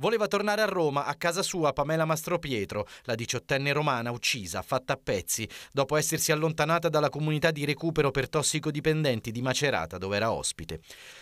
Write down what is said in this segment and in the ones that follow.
Voleva tornare a Roma, a casa sua, Pamela Mastropietro, la diciottenne romana uccisa, fatta a pezzi, dopo essersi allontanata dalla comunità di recupero per tossicodipendenti di Macerata, dove era ospite.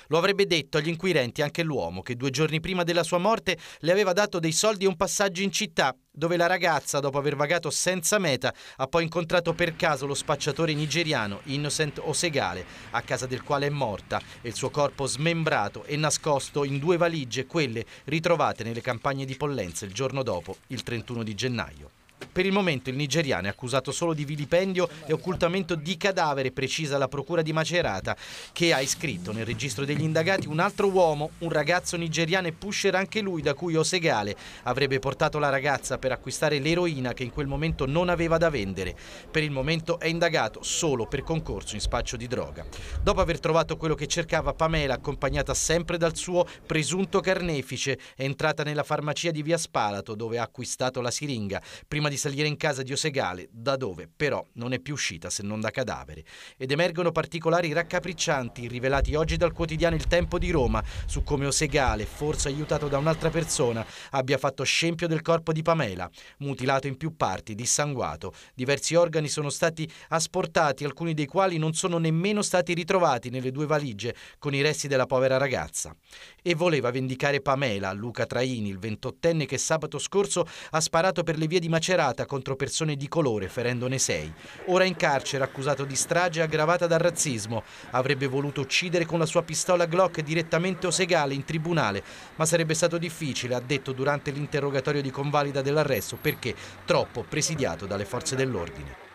Lo avrebbe detto agli inquirenti anche l'uomo che due giorni prima della sua morte le aveva dato dei soldi e un passaggio in città dove la ragazza, dopo aver vagato senza meta, ha poi incontrato per caso lo spacciatore nigeriano Innocent Osegale, a casa del quale è morta, e il suo corpo smembrato e nascosto in due valigie, quelle ritrovate nelle campagne di Pollenza il giorno dopo, il 31 di gennaio. Per il momento il nigeriano è accusato solo di vilipendio e occultamento di cadavere, precisa la procura di Macerata, che ha iscritto nel registro degli indagati un altro uomo, un ragazzo nigeriano e pusher anche lui, da cui Osegale avrebbe portato la ragazza per acquistare l'eroina che in quel momento non aveva da vendere. Per il momento è indagato solo per concorso in spaccio di droga. Dopo aver trovato quello che cercava Pamela, accompagnata sempre dal suo presunto carnefice, è entrata nella farmacia di Via Spalato dove ha acquistato la siringa. Prima prima di salire in casa di Osegale, da dove però non è più uscita se non da cadavere. Ed emergono particolari raccapriccianti rivelati oggi dal quotidiano Il Tempo di Roma su come Osegale, forse aiutato da un'altra persona, abbia fatto scempio del corpo di Pamela, mutilato in più parti, dissanguato. Diversi organi sono stati asportati, alcuni dei quali non sono nemmeno stati ritrovati nelle due valigie con i resti della povera ragazza. E voleva vendicare Pamela, Luca Traini, il 28enne che sabato scorso ha sparato per le vie di Macera scellerata contro persone di colore, ferendone sei. Ora in carcere, accusato di strage aggravata dal razzismo. Avrebbe voluto uccidere con la sua pistola Glock direttamente o segale in tribunale, ma sarebbe stato difficile, ha detto durante l'interrogatorio di convalida dell'arresto, perché troppo presidiato dalle forze dell'ordine.